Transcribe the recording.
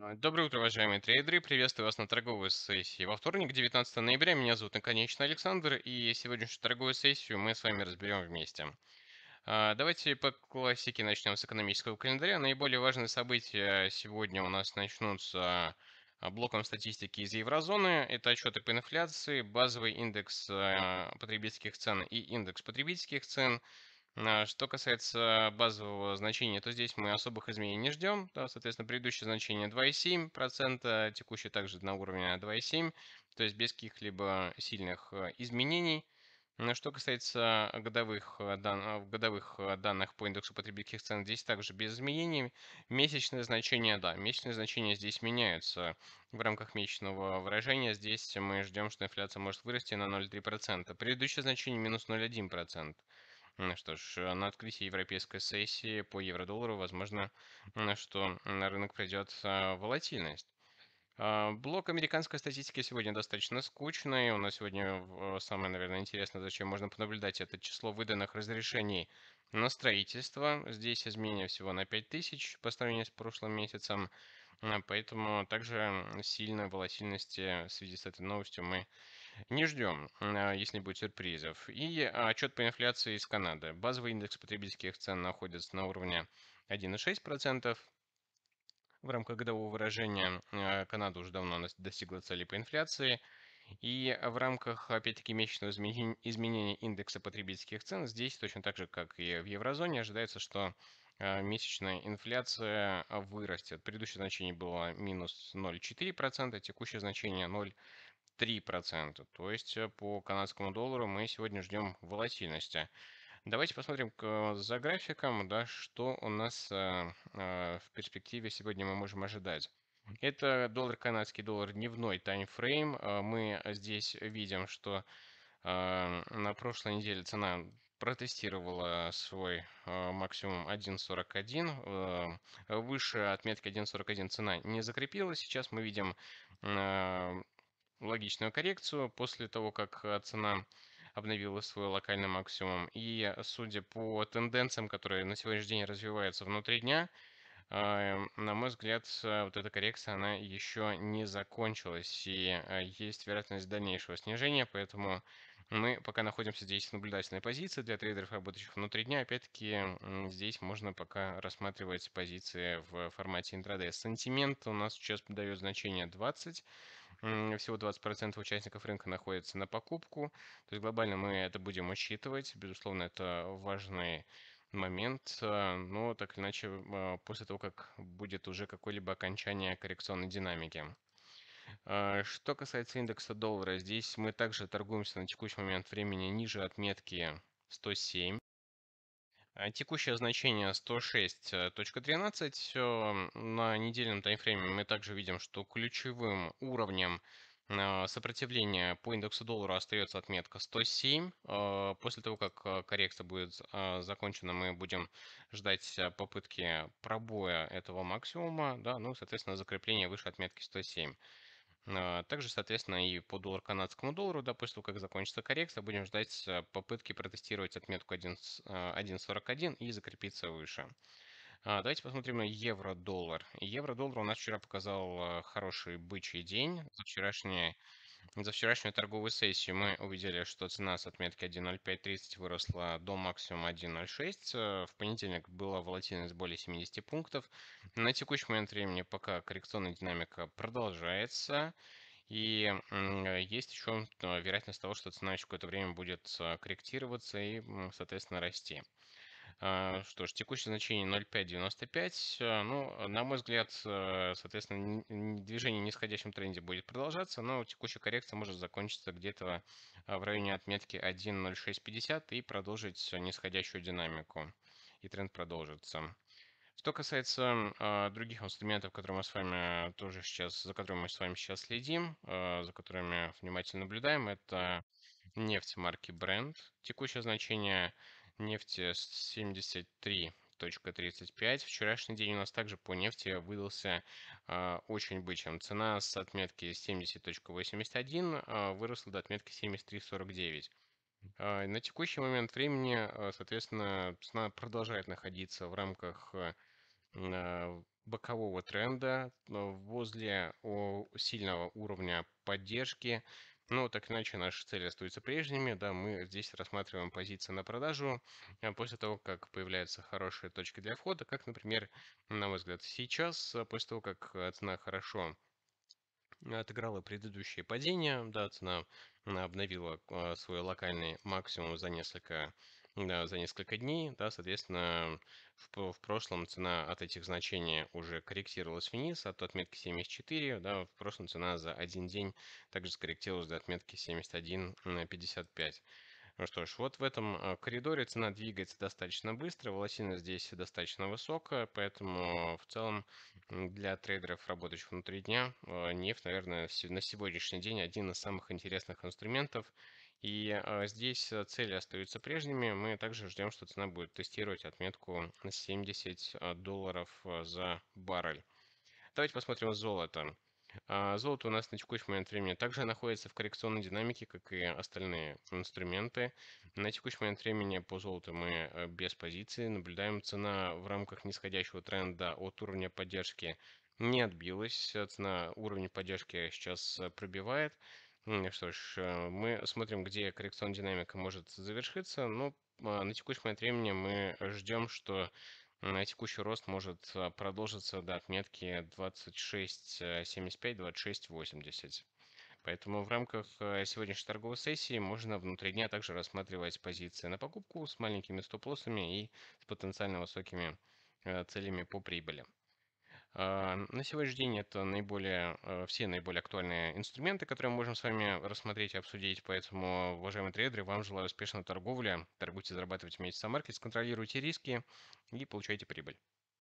Э, доброе утро, уважаемые трейдеры. Приветствую вас на торговой сессии. Во вторник, 19 ноября, меня зовут наконечно Александр, и сегодняшнюю торговую сессию мы с вами разберем вместе. А, давайте по классике начнем с экономического календаря. Наиболее важные события сегодня у нас начнутся а, блоком статистики из еврозоны. Это отчеты по инфляции, базовый индекс а, потребительских цен и индекс потребительских цен – Э, что касается базового значения, то здесь мы особых изменений не ждем. Да, соответственно, предыдущее значение 2,7%, текущее также на уровне 2,7%, то есть без каких-либо сильных э, изменений. Э, что касается годовых, дан... годовых данных по индексу потребительских цен, здесь также без изменений. Месячное значение да, месячные значения здесь меняются. В рамках месячного выражения здесь мы ждем, что инфляция может вырасти на 0,3%. Предыдущее значение минус 0,1%. Ну что ж, э, на открытии европейской сессии по евро-доллару возможно, что на рынок придет э, волатильность. А, блок американской статистики сегодня достаточно скучный. У нас сегодня э, самое, наверное, интересное, зачем можно понаблюдать, это число выданных разрешений на строительство. Здесь изменение всего на 5000 по сравнению с прошлым месяцем. Поэтому также сильной волатильности в связи с этой новостью мы не ждем, э, если будет сюрпризов. И э, отчет по инфляции из Канады. Базовый индекс потребительских цен находится на уровне 1,6%. В рамках годового выражения э, Канада уже давно достигла цели по инфляции. И в рамках, опять-таки, месячного изменения индекса потребительских цен здесь, точно так же, как и в еврозоне, ожидается, что месячная инфляция вырастет. Предыдущее значение было минус 0,4%, текущее значение 3%. То есть э, по канадскому доллару мы сегодня ждем волатильности. Давайте посмотрим за графиком, да, что у нас э, э, в перспективе сегодня мы можем ожидать. Это доллар канадский доллар дневной таймфрейм. Мы здесь видим, что на прошлой неделе цена протестировала свой максимум 1.41. Выше отметки 1.41 цена не закрепилась. Сейчас мы видим логичную коррекцию после того, как э, цена обновила свой локальный максимум. И судя по тенденциям, которые на сегодняшний день развиваются внутри дня, э, на мой взгляд, э, вот эта коррекция, она еще не закончилась, и есть вероятность дальнейшего снижения, поэтому мы пока находимся здесь в наблюдательной позиции для трейдеров, работающих внутри дня. Опять-таки, здесь можно пока рассматривать позиции в формате интрадей. Сантимент у нас сейчас подает значение 20, всего 20% участников рынка находится на покупку. То есть глобально мы это будем учитывать. Безусловно, это важный момент, э, но так или иначе э, после того, как будет уже какое-либо окончание коррекционной динамики. Э, что касается индекса доллара, здесь мы также торгуемся на текущий момент времени ниже отметки 107. Э, текущее значение 106.13. Э, э, на недельном таймфрейме мы также видим, что ключевым уровнем сопротивления по индексу доллара остается отметка 107. После того, как коррекция будет закончена, мы будем ждать попытки пробоя этого максимума, да, ну, соответственно, закрепления выше отметки 107. А, также, соответственно, и по доллар канадскому доллару, допустим, как закончится коррекция, будем ждать а, попытки протестировать отметку 1.41 а, и закрепиться выше. Давайте посмотрим на евро-доллар. Евро-доллар у нас вчера показал хороший бычий день. За вчерашние за вчерашнюю торговую сессию мы увидели, что цена с отметки 1.0530 выросла до максимума 1.06. Э, в понедельник была волатильность более 70 пунктов. На текущий момент времени пока коррекционная динамика продолжается. И э, есть еще э, вероятность того, что цена еще какое-то время будет корректироваться и, соответственно, расти. А, что ж, текущее значение 0,595. Э, ну, на мой взгляд, э, соответственно, движение в нисходящем тренде будет продолжаться, но текущая коррекция может закончиться где-то э, в районе отметки 1.0650 и продолжить нисходящую динамику. И тренд продолжится. Что касается э, других инструментов, которые мы с вами тоже сейчас, за которыми мы с вами сейчас следим, э, за которыми внимательно наблюдаем, это нефть марки Brent. Текущее значение нефти 73.35. Вчерашний день у нас также по нефти выдался э, очень бычьим. Цена с отметки 70.81 а, выросла до отметки 73.49. А, на текущий момент времени, соответственно, цена продолжает находиться в рамках бокового тренда возле сильного уровня поддержки ну, так иначе наши цели остаются прежними. Да, мы здесь рассматриваем позиции на продажу а, после того, как появляется хорошая точка для входа, как, например, на мой взгляд, сейчас, а, после того, как а, цена хорошо отыграла предыдущее падение, да, цена обновила свой локальный максимум за несколько да, за несколько дней, да, соответственно, в, в прошлом цена от этих значений уже корректировалась вниз, от отметки 74, да, в прошлом цена за один день также скорректировалась до отметки 71 на 55. Ну что ж, вот в этом а, коридоре цена двигается достаточно быстро, волосина здесь достаточно высокая, поэтому в целом для трейдеров, работающих внутри дня, а, нефть, наверное, на сегодняшний день один из самых интересных инструментов – и а, здесь э, цели остаются прежними. Мы также ждем, что цена будет тестировать отметку 70 а, долларов э, за баррель. Давайте посмотрим золото. А, золото у нас на текущий момент времени также находится в коррекционной динамике, как и остальные инструменты. На текущий момент времени по золоту мы э, без позиции. Наблюдаем цена в рамках нисходящего тренда от уровня поддержки не отбилась. Цена уровень поддержки сейчас пробивает. Ну что ж, э, мы смотрим, где коррекционная динамика может завершиться. Но ну, а, на текущий момент времени мы ждем, что на текущий рост может а, продолжиться до отметки 26.75-26.80. Поэтому в рамках э, сегодняшней торговой сессии можно внутри дня также рассматривать позиции на покупку с маленькими стоп-лоссами и с потенциально высокими э, целями по прибыли. А, на сегодняшний день это наиболее, э, все наиболее актуальные инструменты, которые мы можем с вами рассмотреть и обсудить. Поэтому, уважаемые трейдеры, вам желаю успешной торговли. Торгуйте, зарабатывайте вместе с маркетинг, контролируйте риски и получайте прибыль.